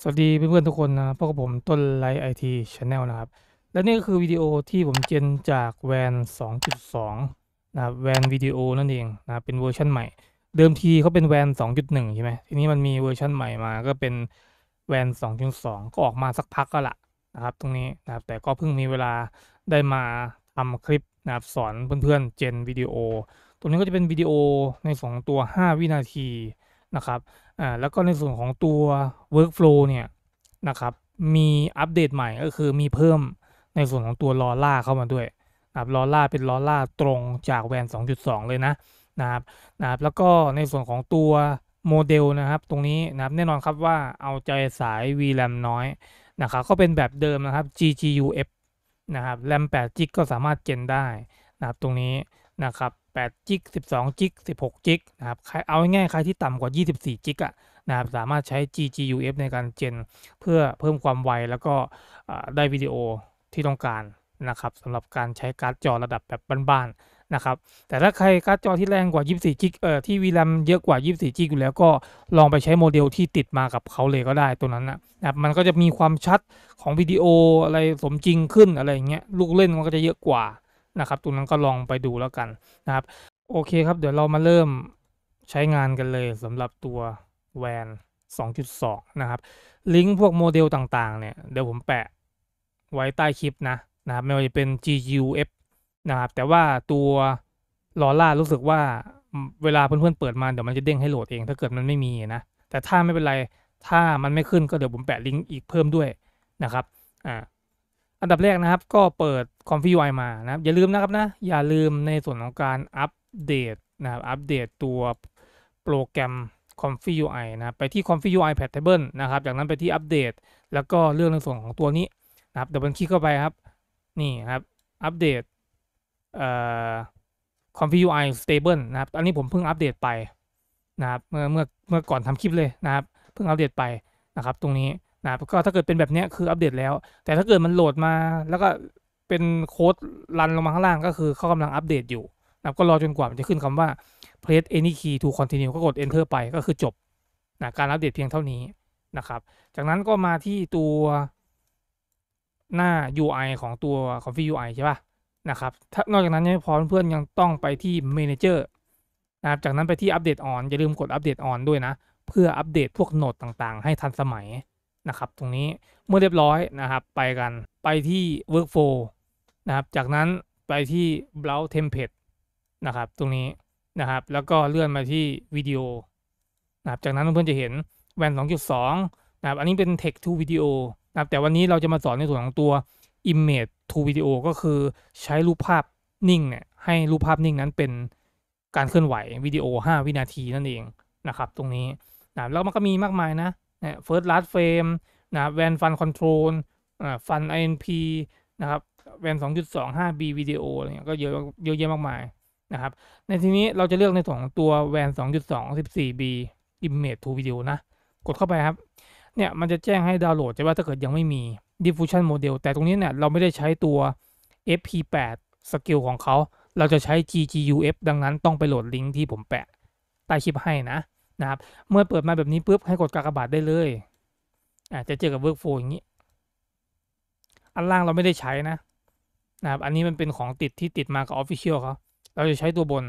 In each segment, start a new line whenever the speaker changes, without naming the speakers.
สวัสดีเพื่อนนทุกคนนะพบกับผมต้นไลท์ไอทีชาแนลนะครับ และนี่ก็คือวิดีโอที่ผมเจนจากแวน2.2นะครับแวนวิดีโอนั่นเองนะเป็นเวอร์ชันใหม่ เดิมทีเขาเป็นแวน2.1 ใช่ไหมทีนี้มันมีเวอร์ชันใหม่มาก็เป็นแวน2.2 ก็ออกมาสักพักก็ละนะครับตรงนี้นะครับแต่ก็เพิ่งมีเวลาได้มาทำคลิปนะครับสอนเพื่อนๆ เจนวิดีโอ ตรงนี้ก็จะเป็นวิดีโอในสองตัว 5 วินาทีนะครับ อ่า แล้วก็ในส่วนของตัว workflow เนี่ยนะครับ มีอัปเดตใหม่ก็คือมีเพิ่มในส่วนของตัวลอล่าเข้ามาด้วยนะครับลอล่าเป็นลอล่าตรงจากแวน2.2 เลยนะนะครับ นะครับ แล้วก็ในส่วนของตัวโมเดลนะครับ ตรงนี้นะครับ แน่นอนครับว่าเอาใจสาย VRAM น้อยนะครับ ก็เป็นแบบเดิมนะครับ GGUF นะครับ RAM 8 g ก็สามารถเจนได้นะครับ ตรงนี้นะครับ8จิก 12 จิก 16 จิกนะครับ ใครเอาง่ายๆใครที่ต่ำกว่า 24 จิกอ่ะนะครับ สามารถใช้ GGUF ในการเจนเพื่อเพิ่มความไว แล้วก็ได้วิดีโอที่ต้องการนะครับสำหรับการใช้การ์ดจอระดับแบบบ้านๆนะครับ แต่ถ้าใครการ์ดจอที่แรงกว่า 24 จิกเอ่อที่วีแรมเยอะกว่า 24 จิกอยู่แล้ว ก็ลองไปใช้โมเดลที่ติดมากับเขาเลยก็ได้ ตัวนั้นนะนะมันก็จะมีความชัดของวิดีโออะไรสมจริงขึ้นอะไรอย่างเงี้ย ลูกเล่นมันก็จะเยอะกว่านะครับตรงนั้นก็ลองไปดูแล้วกันนะครับ โอเคครับเดี๋ยวเรามาเริ่มใช้งานกันเลยสำหรับตัวแวน2.2 นะครับ ลิงก์พวกโมเดลต่างๆ เนี่ย เดี๋ยวผมแปะไว้ใต้คลิปนะนะครับ ไม่ว่าจะเป็น GUF นะครับ แต่ว่าตัวลอร่ารู้สึกว่าเวลาเพื่อนๆเปิดมาเดี๋ยวมันจะเด้งให้โหลดเองถ้าเกิดมันไม่มีนะ แต่ถ้าไม่เป็นไรถ้ามันไม่ขึ้นก็เดี๋ยวผมแปะลิงก์อีกเพิ่มด้วยนะครับอ่าอันดับแรกนะครับก็เปิดคอมฟิวไอมานะครับ อย่าลืมนะครับนะอย่าลืมในส่วนของการอัปเดตนะครับอัปเดตตัวโปรแกรม Conf UI นะไปที่ Conf UI Pad Table นะครับจากนั้นไปที่อัปเดต แล้วก็เลือกในส่วนของตัวนี้นะครับเดี๋ยวผมคลิกเข้าไปครับนี่ครับอัปเดตเอ่อ Conf UI Stable นะครับอันนี้ผมเพิ่งอัปเดตไปนะครับเมื่อเมื่อเมื่อก่อนทำคลิปเลยนะครับ เพิ่งอัปเดตไปนะครับ ตรงนี้นะก็ถ้าเกิดเป็นแบบนี้คืออัปเดตแล้ว แต่ถ้าเกิดมันโหลดมาแล้วก็เป็นโค้ดรันลงมาข้างล่างก็คือเขากำลังอัปเดตอยู่นะก็รอจนกว่ามันจะขึ้นคำว่า press any key to continue ก็กด enter ไปก็คือจบนะการอัปเดตเพียงเท่านี้นะครับ จากนั้นก็มาที่ตัวหน้า UI ของตัว config UI ใช่ปะ่ะนะครับนอกจากนั้นยังไม่พอเพื่อนยังต้องไปที่ manager นะรจากนั้นไปที่อัปเดตออนอย่าลืมกดอัปเดตออนด้วยนะ เพื่ออัปเดตพวกโหนดต่างๆ ให้ทันสมัยนะครับตรงนี้เมื่อเรียบร้อยนะครับไปกันไปที่ workflow นะครับจากนั้นไปที่ browse template นะครับตรงนี้นะครับแล้วก็เลื่อนมาที่วิดีโอนะครับจากนั้นเพื่อนๆจะเห็นแวน2.2นะครับอันนี้เป็น text to video นะครับแต่วันนี้เราจะมาสอนในส่วนของตัว image to video ก็คือใช้รูปภาพนิ่งเนี่ยให้รูปภาพนิ่งนั้นเป็นการเคลื่อนไหววิดีโอ 5 วินาทีนั่นเองนะครับตรงนี้นะแล้วมันก็มีมากมายนะนะเฟิร์สลัดเฟรมนะแวนฟันคอนโทรลฟัน INP นะครับแวน 2.25B วิดีโออะไรเงี้ยก็เยอะเยอะแยะมากมายนะครับในทีนี้เราจะเลือกในของตัวแวน2 2ี4 b Image to Video นะกดเข้าไปครับเนี่ยมันจะแจ้งให้ดาวน์โหลดใช่ว่าถ้าเกิดยังไม่มี Diffusion Model แต่ตรงนี้เนี่ยเราไม่ได้ใช้ตัว FP8 s k i l l ของเขา เราจะใช้ GGUF ดังนั้นต้องไปโหลดลิงก์ที่ผมแปะใต้คลิปให้นะนะครับเมื่อเปิดมาแบบนี้ปุ๊บให้กดกากบาทได้เลยอ่าจะเจอกับ workflow อย่างนี้อันล่างเราไม่ได้ใช้นะนะครับอันนี้มันเป็นของติดที่ติดมากับ official เขาเราจะใช้ตัวบน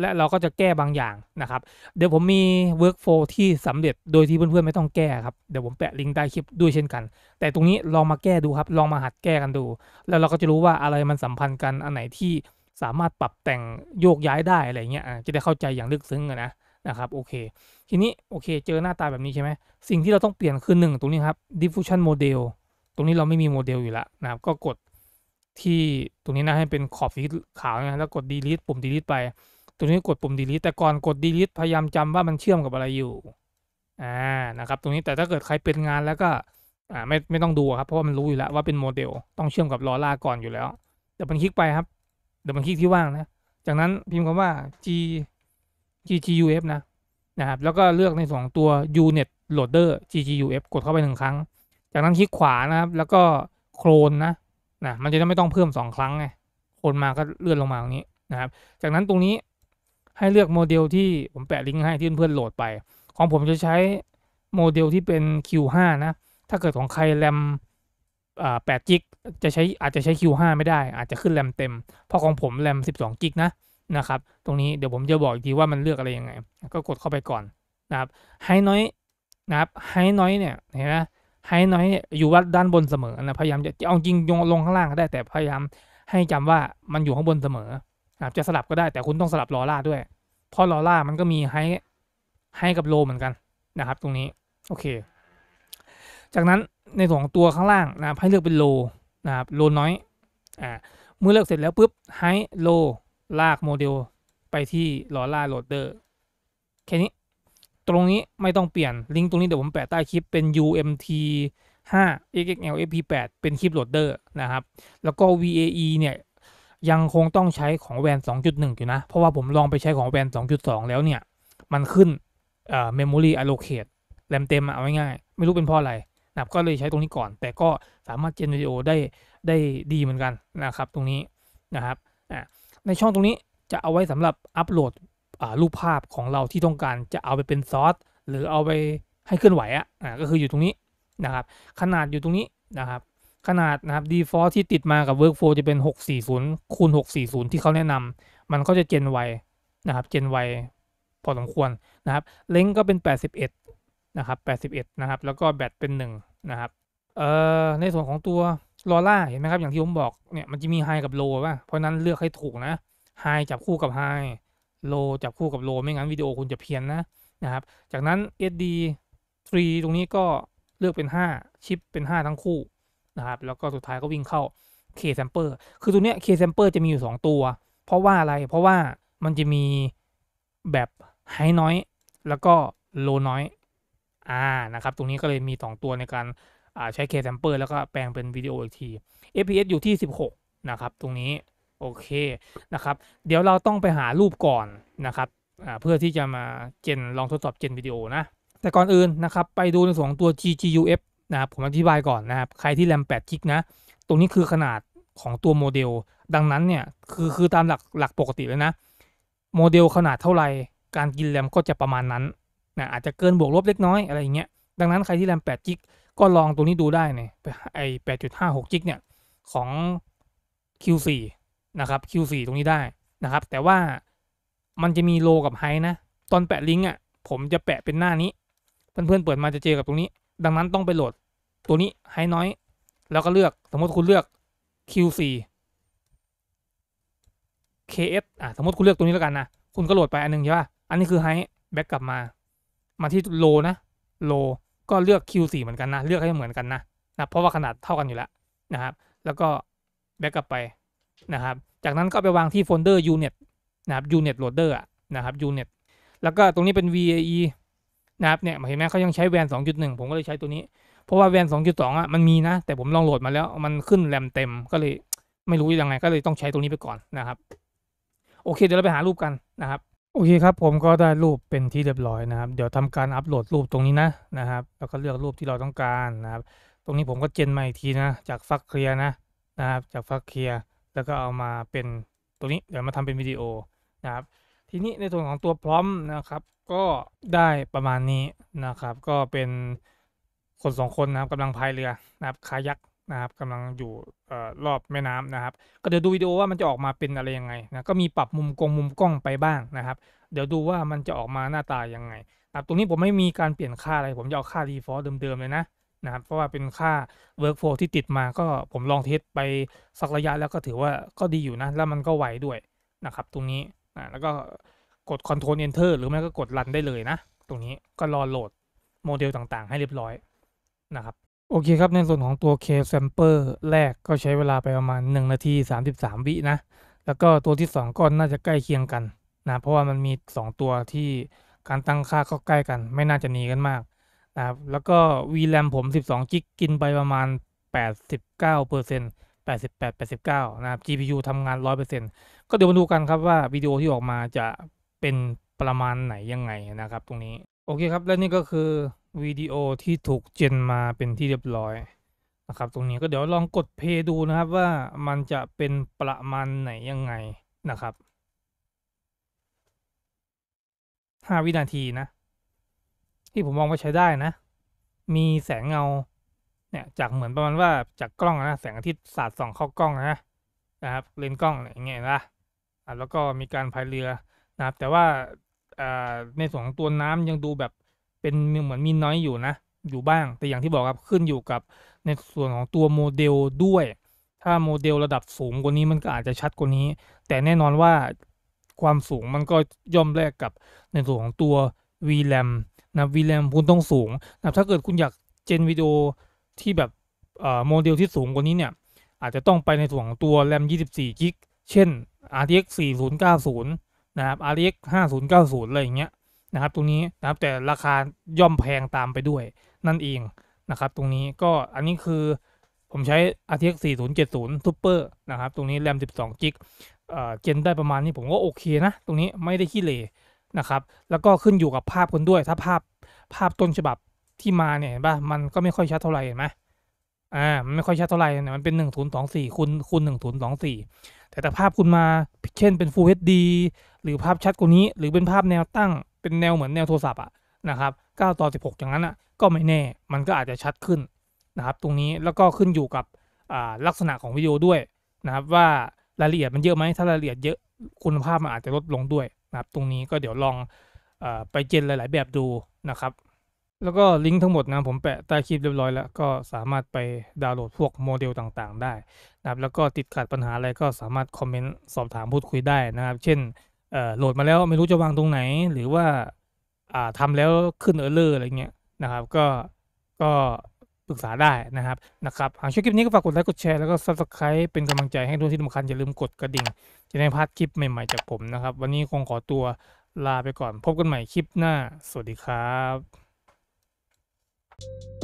และเราก็จะแก้บางอย่างนะครับ เดี๋ยวผมมี workflow ที่สำเร็จโดยที่เพื่อนๆไม่ต้องแก้ครับเดี๋ยวผมแปะลิงก์ใต้คลิปด้วยเช่นกัน แต่ตรงนี้ลองมาแก้ดูครับ ลองมาหัดแก้กันดู แล้วเราก็จะรู้ว่าอะไรมันสัมพันธ์กันอันไหนที่สามารถปรับแต่งโยกย้ายได้อะไรเงี้ย จะได้เข้าใจอย่างลึกซึ้งนะนะครับ โอเคทีนี้ โอเค เจอหน้าตาแบบนี้ใช่ไหมสิ่งที่เราต้องเปลี่ยนคือ1ตรงนี้ครับ diffusion model ตรงนี้เราไม่มีโมเดลอยู่แล้วนะครับ ก็กดที่ตรงนี้นะให้เป็นขอบสีขาวนะแล้ว กด delete ปุ่ม delete ไปตรงนี้กดปุ่ม delete แต่ก่อนกด delete พยายามจำว่ามันเชื่อมกับอะไรอยู่อ่านะครับตรงนี้แต่ถ้าเกิดใครเป็นงานแล้วก็อ่าไม่ไม่ต้องดูครับเพราะว่ามันรู้อยู่แล้วว่าเป็นโมเดลต้องเชื่อมกับลอร่าก่อนอยู่แล้วเดี๋ยวมันคลิกไปครับเดี๋ยวมันคลิกที่ว่างนะจากนั้นพิมพ์คำว่า g GGUF นะนะครับแล้วก็เลือกในส่วนองตัว Unet Loader GGUF กดเข้าไปหนึ่งครั้ง จากนั้นคลิกขวานะครับ แล้วก็โคลนนะนะ มันจะไม่ต้องเพิ่ม 2 ครั้งไงโคลนมาก็เลื่อนลงมาตรงนี้นะครับจากนั้นตรงนี้ให้เลือกโมเดลที่ผมแปะลิงก์ให้ที่เพื่อนโหลดไป ของผมจะใช้โมเดลที่เป็น Q5 นะ ถ้าเกิดของใคร แรมดจิกจะใช้อาจจะใช้ Q5 ไม่ได้ อาจจะขึ้นแรมเต็ม เพราะของผมแรม12กิกนะนะครับ ตรงนี้เดี๋ยวผมจะบอกอีกทีว่ามันเลือกอะไรยังไง ก็กดเข้าไปก่อนนะครับไฮน้อย นะครับ ไฮน้อยเนี่ย เห็นไหมไฮน้อยอยู่วัดด้านบนเสมอนะพยายามจะเอาจริงยงลงข้างล่างก็ได้ แต่พยายามให้จำว่ามันอยู่ข้างบนเสมอนะครับ จะสลับก็ได้ แต่คุณต้องสลับลอล่าด้วย เพราะลอล่ามันก็มีไฮไฮกับโลเหมือนกันนะครับ ตรงนี้ โอเค จากนั้นในส่วนองตัวข้างล่างนะครับให้เลือกเป็นโลนะครับ โลน้อยอ่าเมื่อเลือกเสร็จแล้วปุ๊บ ไฮ โลลากโมเดลไปที่ลอร่าโหลดเดอร์ แค่นี้ ตรงนี้ไม่ต้องเปลี่ยน ลิงก์ตรงนี้เดี๋ยวผมแปะใต้คลิปเป็น UMT 5 XXL FP8 เป็นคลิปโหลดเดอร์นะครับ แล้วก็ VAE เนี่ย ยังคงต้องใช้ของแวน 2.1 อยู่นะ เพราะว่าผมลองไปใช้ของแวน 2.2 แล้วเนี่ย มันขึ้นเอ่อเมมโมรีอะโลเกตแรมเต็มเอาง่ายๆไม่รู้เป็นเพราะอะไรนะับก็เลยใช้ตรงนี้ก่อน แต่ก็สามารถเจนวิดีโอได้ได้ดีเหมือนกันนะครับ ตรงนี้นะครับอ่าในช่องตรงนี้จะเอาไว้สำหรับอัปโหลดรูปภาพของเราที่ต้องการจะเอาไปเป็นซอสหรือเอาไปให้เคลื่อนไหวอ่ะก็คืออยู่ตรงนี้นะครับ ขนาดอยู่ตรงนี้นะครับ ขนาดนะครับ default ที่ติดมากับ workflow จะเป็น 640คูณ640 ที่เขาแนะนำมันก็จะเจนไวนะครับ เจนไวพอสมควรนะครับเลงก็เป็น81นะครับ81นะครับแล้วก็แบตเป็น1นะครับเอ่อในส่วนของตัวลอร่าเห็นไหมครับ อย่างที่ผมบอกเนี่ยมันจะมีไฮกับโลว่ะเพราะนั้นเลือกให้ถูกนะไฮจับคู่กับไฮโลจับคู่กับโลไม่งั้นวิดีโอคุณจะเพี้ยนนะนะครับจากนั้น SD 3ตรงนี้ก็เลือกเป็น 5 ชิปเป็น 5 ทั้งคู่นะครับแล้วก็สุดท้ายก็วิ่งเข้า K Samper คือตัวเนี้ย K Samper จะมีอยู่ 2 ตัว เพราะว่าอะไรเพราะว่ามันจะมีแบบไฮน้อย แล้วก็โลน้อยอ่านะครับ ตรงนี้ก็เลยมี2ตัวในการใช้เคสแซมเปิลแล้วก็แปลงเป็นวิดีโออีกที fps อยู่ที่ 16 นะครับ ตรงนี้ โอเคนะครับ เดี๋ยวเราต้องไปหารูปก่อนนะครับเพื่อที่จะมาเจนลองทดสอบเจนวิดีโอนะ แต่ก่อนอื่นนะครับไปดูในส่วนของตัว GGUF นะครับผมอธิบายก่อนนะครับ ใครที่แรม8กิกนะ ตรงนี้คือขนาดของตัวโมเดล ดังนั้นเนี่ยคือคือตามหลักหลักปกติเลยนะ โมเดลขนาดเท่าไหร่การกินแรมก็จะประมาณนั้นนะอาจจะเกินบวกลบเล็กน้อยอะไรเงี้ยดังนั้นใครที่แรม8กิกก็ลองตัวนี้ดูได้เนี่ยไอแปดจุดห้าหกจิกเนี่ย ของ Q4 นะครับ Q4 ตรงนี้ได้นะครับ แต่ว่ามันจะมีโลกับไฮนะตอนแปะลิงก์อ่ะผมจะแปะเป็นหน้านี้ เพื่อนๆเปิดมาจะเจอกับตรงนี้ดังนั้นต้องไปโหลดตัวนี้ไฮน้อย แล้วก็เลือกสมมติคุณเลือก Q4 KS อ่ะสมมติคุณเลือกตัวนี้แล้วกันนะ คุณก็โหลดไปอันนึงใช่ป่ะอันนี้คือไฮแบ็กกลับมามาที่โลนะโลก็เลือก Q4 เหมือนกันนะ เลือกให้เหมือนกันนะนะ เพราะว่าขนาดเท่ากันอยู่แล้วนะครับ แล้วก็แบ็กกลับไปนะครับ จากนั้นก็ไปวางที่โฟลเดอร์ยูเน็ตนะครับยูเน็ตโหลดเดอร์นะครับยูเน็ตแล้วก็ตรงนี้เป็น VAE นะครับ เนี่ย เห็นไหมเขายังใช้แวน2.1 ผมก็เลยใช้ตัวนี้ เพราะว่าแวน2.2อ่ะมันมีนะ แต่ผมลองโหลดมาแล้ว มันขึ้นแรมเต็มก็เลยไม่รู้ยังไง ก็เลยต้องใช้ตัวนี้ไปก่อนนะครับ โอเค เดี๋ยวเราไปหารูปกันนะครับโอเคครับผมก็ได้รูปเป็นที่เรียบร้อยนะครับ เดี๋ยวทำการอัปโหลดรูปตรงนี้นะนะครับ แล้วก็เลือกรูปที่เราต้องการนะครับตรงนี้ผมก็เจนมาอีกทีนะจากฟักเคลียนะนะครับจากฟักเคลียแล้วก็เอามาเป็นตัวนี้ เดี๋ยวมาทำเป็นวิดีโอนะครับทีนี้ในส่วนของตัวพร้อมนะครับก็ได้ประมาณนี้นะครับ ก็เป็นคนสองคนนะครับกำลังพายเรือนะครับคายักนะครับกำลังอยู่รอบแม่น้ำนะครับ ก็เดี๋ยวดูวิดีโอว่ามันจะออกมาเป็นอะไรยังไงนะก็มีปรับมุมกลงมุมกล้องไปบ้างนะครับ เดี๋ยวดูว่ามันจะออกมาหน้าตายังไงนะครับตรงนี้ผมไม่มีการเปลี่ยนค่าอะไรผมจะเอาค่า default เดิมๆเลยนะนะครับเพราะว่าเป็นค่า workflow ที่ติดมาก็ผมลองเทสไปสักระยะแล้วก็ถือว่าก็ดีอยู่นะ แล้วมันก็ไวด้วยนะครับ ตรงนี้นะแล้วก็กด control enter หรือไม่ก็กดรันได้เลยนะตรงนี้ก็รอโหลดโมเดลต่างๆ ให้เรียบร้อยนะครับโอเคครับในส่วนของตัว K Sample แรกก็ใช้เวลาไปประมาณ 1 นาที 33 วินะแล้วก็ตัวที่ 2ก็น่าจะใกล้เคียงกันนะเพราะว่ามันมี 2 ตัวที่การตั้งค่าก็ใกล้กัน ไม่น่าจะหนีกันมากนะครับแล้วก็ VRAM ผม 12กิกกินไปประมาณ 89% 88 89 นะครับ GPU ทำงาน 100%ก็เดี๋ยวมาดูกันครับว่าวิดีโอที่ออกมาจะเป็นประมาณไหนยังไงนะครับ ตรงนี้โอเคครับและนี่ก็คือวิดีโอที่ถูกเจนมาเป็นที่เรียบร้อยนะครับ ตรงนี้ก็เดี๋ยวลองกดเพย์ดูนะครับว่ามันจะเป็นประมาณไหนยังไงนะครับห้าวินาทีนะที่ผมมองว่าใช้ได้นะมีแสงเงาเนี่ยจากเหมือนประมาณว่าจากกล้องนะแสงอาทิตย์สาดส่องเข้ากล้องนะนะครับเลนกล้องอย่างเงี้ยนะแล้วก็มีการพายเรือนะครับแต่ว่าในส่วนของตัวน้ำยังดูแบบเป็นเหมือนมีน้อยอยู่นะอยู่บ้างแต่อย่างที่บอกครับขึ้นอยู่กับในส่วนของตัวโมเดลด้วยถ้าโมเดลระดับสูงกว่านี้มันก็อาจจะชัดกว่านี้ แต่แน่นอนว่าความสูงมันก็ย่อมแลกกับในส่วนของตัว VRAM นะ VRAM คุณต้องสูงนะถ้าเกิดคุณอยากเจนวิดีโอที่แบบโมเดลที่สูงกว่านี้เนี่ยอาจจะต้องไปในส่วนของตัว RAM 24 g b เช่น RTX 4090นะครับ RTX 5090อะไรอย่างเงี้ยนะครับตรงนี้นะครับแต่ราคาย่อมแพงตามไปด้วยนั่นเองนะครับ ตรงนี้ก็อันนี้คือ ผมใช้ RTX 4070 Super นะครับตรงนี้แรม12 g กเอ่อเจนได้ประมาณนี้ผมก็โอเคนะตรงนี้ไม่ได้ขี้เลนะครับ แล้วก็ขึ้นอยู่กับภาพคนด้วย ถ้าภาพภาพต้นฉบับที่มาเนี่ยเห็นป่ะมันก็ไม่ค่อยชัดเท่าไหร่เห็นไหมอ่ามันไม่ค่อยชัดเท่าไหร่เนี่ยมันเป็น1024คูณคูณ1024แต่แต่ภาพคุณมาเช่น เป็น Full HD หรือภาพชัดกว่านี้หรือเป็นภาพแนวตั้งเป็นแนวเหมือนแนวโทรศัพท์อะนะครับ9ต่อ16อย่างนั้นอะก็ไม่แน่มันก็อาจจะชัดขึ้นนะครับ ตรงนี้แล้วก็ขึ้นอยู่กับลักษณะของวิดีโอด้วยนะครับว่ารายละเอียดมันเยอะไหมถ้ารายละเอียดเยอะคุณภาพมันอาจจะลดลงด้วยนะครับ ตรงนี้ก็เดี๋ยวลองอไปเจนหลาย ๆ แบบดูนะครับ แล้วก็ลิงก์ทั้งหมดนะผมแปะใต้คลิปเรียบร้อยแล้วก็สามารถไปดาวน์โหลดพวกโมเดลต่างๆ ได้นะครับแล้วก็ติดขัดปัญหาอะไรก็สามารถคอมเมนต์ สอบถามพูดคุยได้นะครับเช่นโหลดมาแล้วไม่รู้จะวางตรงไหนหรือว่าอ่าทำแล้วขึ้นเออร์เลอร์อะไรเงี้ยนะครับก็ก็ปรึกษาได้นะครับ นะครับหากชอบคลิปนี้ก็ฝากกดไลค์กดแชร์แล้วก็ซับสไคร b e เป็นกำลังใจให้ทุกที่สำคัญอย่าลืมกดกระดิ่งจะได้พลาดคลิปใหม่ ๆจากผมนะครับวันนี้คงขอตัวลาไปก่อน พบกันใหม่คลิปหน้า สวัสดีครับ